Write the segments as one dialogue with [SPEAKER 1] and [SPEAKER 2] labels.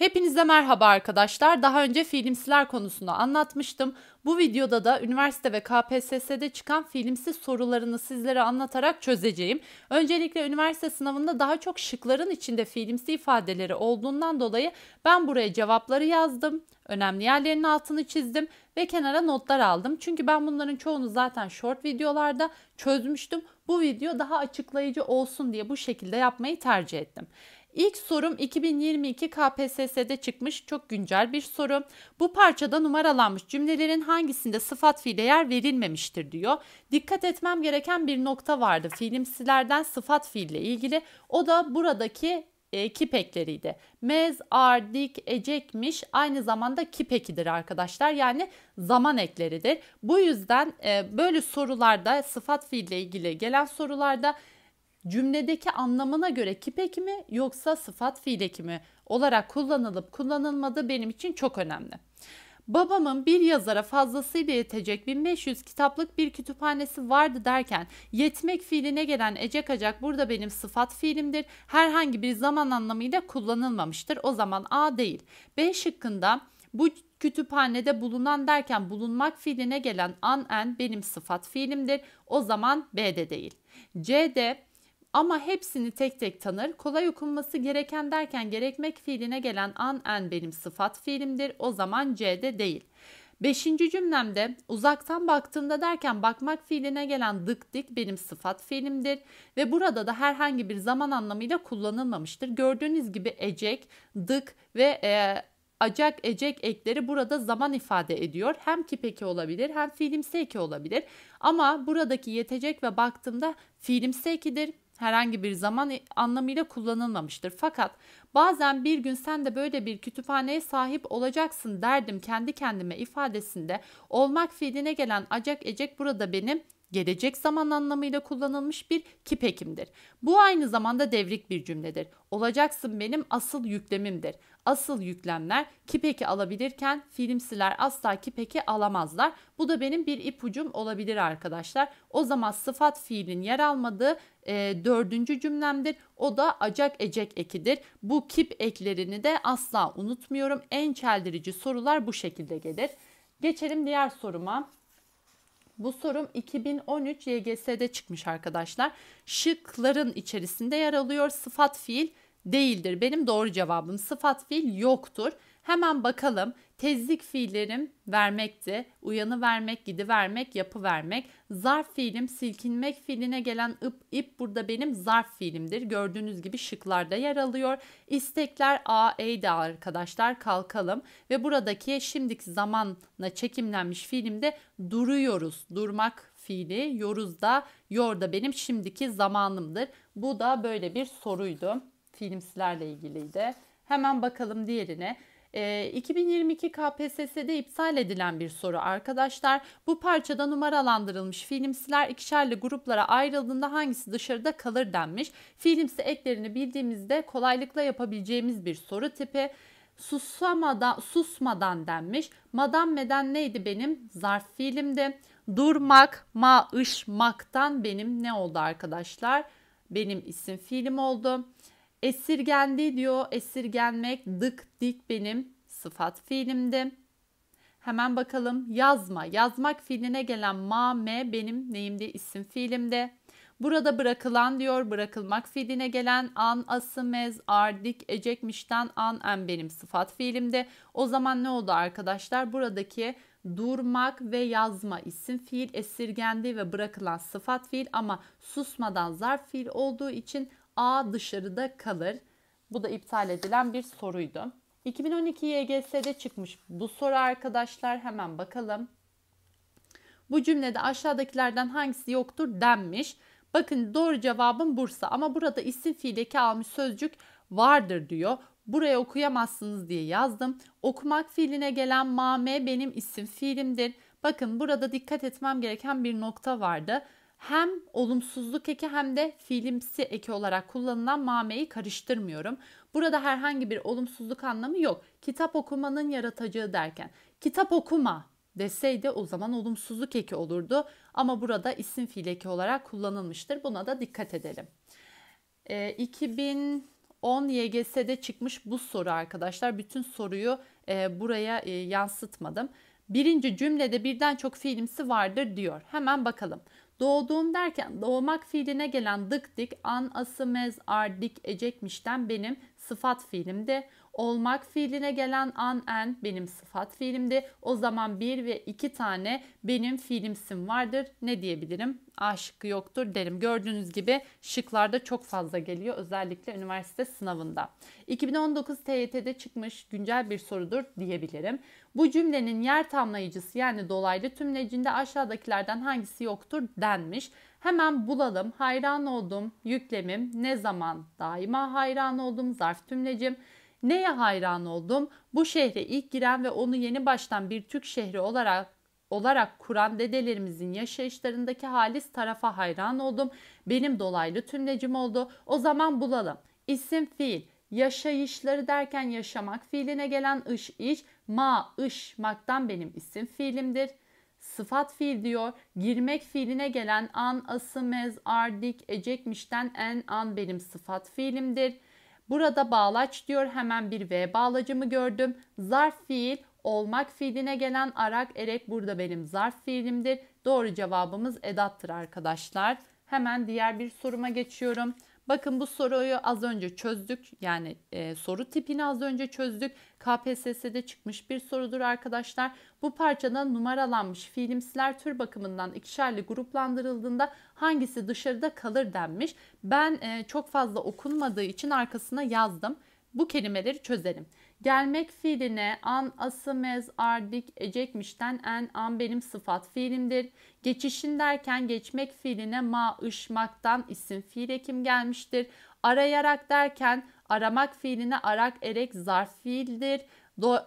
[SPEAKER 1] Hepinize merhaba arkadaşlar. Daha önce filmsiler konusunu anlatmıştım. Bu videoda da üniversite ve KPSS'de çıkan filmsiz sorularını sizlere anlatarak çözeceğim. Öncelikle üniversite sınavında daha çok şıkların içinde filmsi ifadeleri olduğundan dolayı ben buraya cevapları yazdım. Önemli yerlerinin altını çizdim ve kenara notlar aldım. Çünkü ben bunların çoğunu zaten short videolarda çözmüştüm. Bu video daha açıklayıcı olsun diye bu şekilde yapmayı tercih ettim. İlk sorum 2022 KPSS'de çıkmış çok güncel bir soru. Bu parçada numaralanmış cümlelerin hangisinde sıfat fiile yer verilmemiştir diyor. Dikkat etmem gereken bir nokta vardı fiilimsilerden sıfat fiille ilgili. O da buradaki e, kipekleriydi. Mez, ar, dik, ecekmiş aynı zamanda kipekidir arkadaşlar. Yani zaman ekleridir. Bu yüzden e, böyle sorularda sıfat fiille ilgili gelen sorularda cümledeki anlamına göre kip ekimi yoksa sıfat fiil ekimi olarak kullanılıp kullanılmadığı benim için çok önemli. Babamın bir yazara fazlasıyla yetecek 1500 kitaplık bir kütüphanesi vardı derken yetmek fiiline gelen ecek acak burada benim sıfat fiilimdir. Herhangi bir zaman anlamıyla kullanılmamıştır. O zaman A değil. B şıkkında bu kütüphanede bulunan derken bulunmak fiiline gelen an en benim sıfat fiilimdir. O zaman B de değil. C de ama hepsini tek tek tanır. Kolay okunması gereken derken gerekmek fiiline gelen an en benim sıfat fiilimdir. O zaman C'de değil. Beşinci cümlemde uzaktan baktığımda derken bakmak fiiline gelen dık dik benim sıfat fiilimdir ve burada da herhangi bir zaman anlamıyla kullanılmamıştır. Gördüğünüz gibi ecek, dık ve e, acak, ecek ekleri burada zaman ifade ediyor. Hem ki peki olabilir hem fiilimsi eki olabilir. Ama buradaki yetecek ve baktığımda fiilimsi ekidir herhangi bir zaman anlamıyla kullanılmamıştır. Fakat bazen bir gün sen de böyle bir kütüphaneye sahip olacaksın derdim kendi kendime ifadesinde olmak fiiline gelen acak ecek burada benim gelecek zaman anlamıyla kullanılmış bir kipekimdir. Bu aynı zamanda devrik bir cümledir. Olacaksın benim asıl yüklemimdir. Asıl yüklemler kipeki alabilirken filmsiler asla kipeki alamazlar. Bu da benim bir ipucum olabilir arkadaşlar. O zaman sıfat fiilin yer almadığı e, dördüncü cümlemdir. O da acak ecek ekidir. Bu kip eklerini de asla unutmuyorum. En çeldirici sorular bu şekilde gelir. Geçelim diğer soruma. Bu sorum 2013 YGS'de çıkmış arkadaşlar. Şıkların içerisinde yer alıyor. Sıfat fiil değildir. Benim doğru cevabım sıfat fiil yoktur. Hemen bakalım. Tezlik fiillerim vermekti. Uyanı vermek, gidi vermek, yapı vermek. Zarf fiilim silkinmek fiiline gelen ıp ip burada benim zarf fiilimdir. Gördüğünüz gibi şıklarda yer alıyor. İstekler A, E'di arkadaşlar kalkalım. Ve buradaki şimdiki zamanla çekimlenmiş fiilimde duruyoruz. Durmak fiili. Yoruz da yor da benim şimdiki zamanımdır. Bu da böyle bir soruydu. Filmsilerle ilgiliydi. Hemen bakalım diğerine. E, 2022 KPSS'de iptal edilen bir soru arkadaşlar. Bu parçada numaralandırılmış filmsiler ikişerli gruplara ayrıldığında hangisi dışarıda kalır denmiş. Filmsi eklerini bildiğimizde kolaylıkla yapabileceğimiz bir soru tipi. Susamadan, susmadan denmiş. Madam meden neydi benim? Zarf fiilimdi. Durmak, maışmaktan benim ne oldu arkadaşlar? Benim isim film oldu. Esirgendi diyor. Esirgenmek dık dik benim sıfat fiilimdi. Hemen bakalım yazma. Yazmak fiiline gelen ma, me benim neyimde isim fiilimde. Burada bırakılan diyor bırakılmak fiiline gelen an, ası, ardik, ecekmişten an, en benim sıfat fiilimde. O zaman ne oldu arkadaşlar? Buradaki durmak ve yazma isim fiil esirgendi ve bırakılan sıfat fiil ama susmadan zarf fiil olduğu için A dışarıda kalır. Bu da iptal edilen bir soruydu. 2012 YGS'de çıkmış bu soru arkadaşlar hemen bakalım. Bu cümlede aşağıdakilerden hangisi yoktur denmiş. Bakın doğru cevabım Bursa ama burada isim fiildeki almış sözcük vardır diyor. Buraya okuyamazsınız diye yazdım. Okumak fiiline gelen mame benim isim fiilimdir. Bakın burada dikkat etmem gereken bir nokta vardı hem olumsuzluk eki hem de filimsi eki olarak kullanılan mameyi karıştırmıyorum. Burada herhangi bir olumsuzluk anlamı yok. Kitap okumanın yaratıcığı derken kitap okuma deseydi o zaman olumsuzluk eki olurdu. Ama burada isim fiil eki olarak kullanılmıştır. Buna da dikkat edelim. E, ee, 2010 YGS'de çıkmış bu soru arkadaşlar. Bütün soruyu e, buraya e, yansıtmadım. Birinci cümlede birden çok fiilimsi vardır diyor. Hemen bakalım. Doğduğum derken doğmak fiiline gelen dık dik an, ası, ar, dik, ecekmişten benim sıfat fiilimde Olmak fiiline gelen an en benim sıfat fiilimdi. O zaman bir ve iki tane benim fiilimsim vardır. Ne diyebilirim? A şıkkı yoktur derim. Gördüğünüz gibi şıklarda çok fazla geliyor. Özellikle üniversite sınavında. 2019 TYT'de çıkmış güncel bir sorudur diyebilirim. Bu cümlenin yer tamlayıcısı yani dolaylı tümlecinde aşağıdakilerden hangisi yoktur denmiş. Hemen bulalım. Hayran oldum, yüklemim, ne zaman, daima hayran oldum, zarf tümlecim. Neye hayran oldum? Bu şehre ilk giren ve onu yeni baştan bir Türk şehri olarak olarak kuran dedelerimizin yaşayışlarındaki halis tarafa hayran oldum. Benim dolaylı tümlecim oldu. O zaman bulalım. İsim fiil, yaşayışları derken yaşamak fiiline gelen ış iş, ma maktan benim isim fiilimdir. Sıfat fiil diyor. Girmek fiiline gelen an, ası, mez, ardik, ecekmişten en, an benim sıfat fiilimdir.'' Burada bağlaç diyor hemen bir V bağlacımı gördüm. Zarf fiil olmak fiiline gelen arak erek burada benim zarf fiilimdir. Doğru cevabımız edattır arkadaşlar. Hemen diğer bir soruma geçiyorum. Bakın bu soruyu az önce çözdük. Yani e, soru tipini az önce çözdük. KPSS'de çıkmış bir sorudur arkadaşlar. Bu parçada numaralanmış fiilimsiler tür bakımından ikişerli gruplandırıldığında hangisi dışarıda kalır denmiş. Ben e, çok fazla okunmadığı için arkasına yazdım. Bu kelimeleri çözelim. Gelmek fiiline an, asımez, ardik, ecekmişten en, an benim sıfat fiilimdir. Geçişin derken geçmek fiiline ma, ışmaktan isim fiil ekim gelmiştir. Arayarak derken aramak fiiline arak, erek, zarf fiildir. Do, ıı,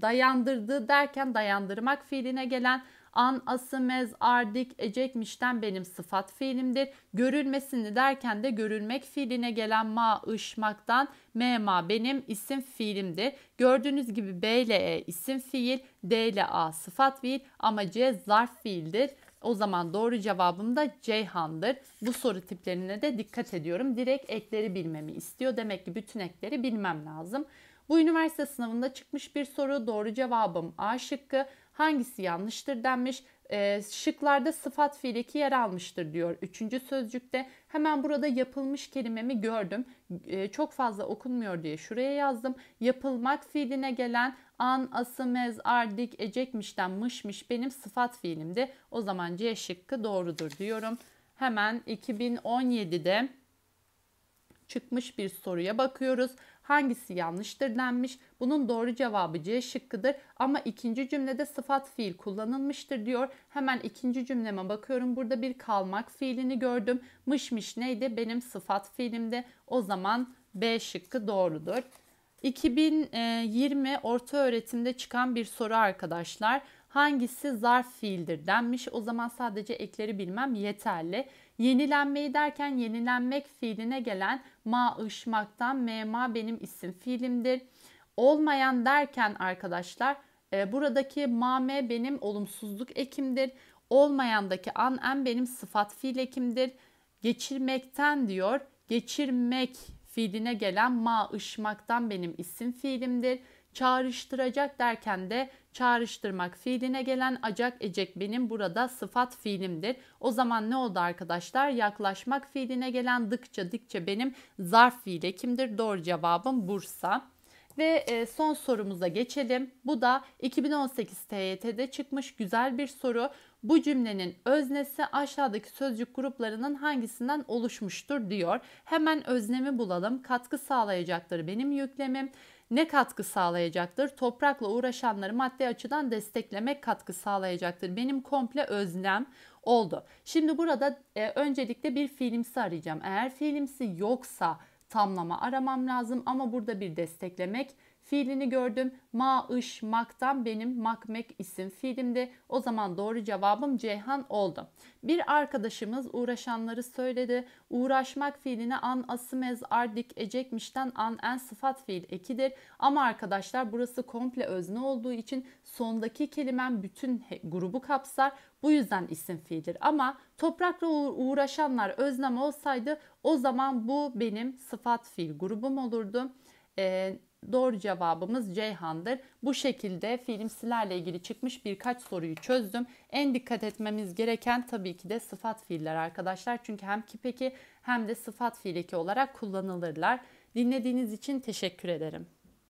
[SPEAKER 1] dayandırdı derken dayandırmak fiiline gelen An, asımez ardik, ecekmişten benim sıfat fiilimdir. Görülmesini derken de görülmek fiiline gelen ma, ışmaktan mema benim isim fiilimdir. Gördüğünüz gibi B ile E isim fiil, D ile A sıfat fiil ama C zarf fiildir. O zaman doğru cevabım da Ceyhan'dır. Bu soru tiplerine de dikkat ediyorum. Direkt ekleri bilmemi istiyor. Demek ki bütün ekleri bilmem lazım. Bu üniversite sınavında çıkmış bir soru. Doğru cevabım A şıkkı hangisi yanlıştır denmiş. E, şıklarda sıfat fiil 2 yer almıştır diyor. Üçüncü sözcükte hemen burada yapılmış kelimemi gördüm. E, çok fazla okunmuyor diye şuraya yazdım. Yapılmak fiiline gelen an, asımez ardik ar, ecekmişten mışmış benim sıfat fiilimdi. O zaman C şıkkı doğrudur diyorum. Hemen 2017'de çıkmış bir soruya bakıyoruz. Hangisi yanlıştır denmiş. Bunun doğru cevabı C şıkkıdır ama ikinci cümlede sıfat fiil kullanılmıştır diyor. Hemen ikinci cümleme bakıyorum. Burada bir kalmak fiilini gördüm. Mışmış neydi? Benim sıfat fiilimde. O zaman B şıkkı doğrudur. 2020 orta öğretimde çıkan bir soru arkadaşlar. Hangisi zarf fiildir denmiş. O zaman sadece ekleri bilmem yeterli. Yenilenmeyi derken yenilenmek fiiline gelen ma ışmaktan mema benim isim fiilimdir. Olmayan derken arkadaşlar e, buradaki mame benim olumsuzluk ekimdir. Olmayandaki an en benim sıfat fiil ekimdir. Geçirmekten diyor. Geçirmek fiiline gelen ma ışmaktan benim isim fiilimdir. Çağrıştıracak derken de çağrıştırmak fiiline gelen acak ecek benim burada sıfat fiilimdir. O zaman ne oldu arkadaşlar? Yaklaşmak fiiline gelen dıkça dikçe benim zarf fiili kimdir? Doğru cevabım Bursa. Ve e, son sorumuza geçelim. Bu da 2018 TYT'de çıkmış güzel bir soru. Bu cümlenin öznesi aşağıdaki sözcük gruplarının hangisinden oluşmuştur diyor. Hemen öznemi bulalım. Katkı sağlayacakları benim yüklemim ne katkı sağlayacaktır? Toprakla uğraşanları maddi açıdan desteklemek katkı sağlayacaktır. Benim komple özlem oldu. Şimdi burada e, öncelikle bir fiilimsi arayacağım. Eğer fiilimsi yoksa tamlama aramam lazım ama burada bir desteklemek Fiilini gördüm. maktan benim makmek isim fiilimdi. O zaman doğru cevabım Ceyhan oldu. Bir arkadaşımız uğraşanları söyledi. Uğraşmak fiiline an asımez ardik ecekmişten an en sıfat fiil ekidir. Ama arkadaşlar burası komple özne olduğu için sondaki kelimen bütün grubu kapsar. Bu yüzden isim fiildir. Ama toprakla uğraşanlar öznem olsaydı o zaman bu benim sıfat fiil grubum olurdu. Ee, Doğru cevabımız Ceyhan'dır. Bu şekilde fiilimsilerle ilgili çıkmış birkaç soruyu çözdüm. En dikkat etmemiz gereken tabii ki de sıfat fiiller arkadaşlar. Çünkü hem kipeki hem de sıfat fiil olarak kullanılırlar. Dinlediğiniz için teşekkür ederim.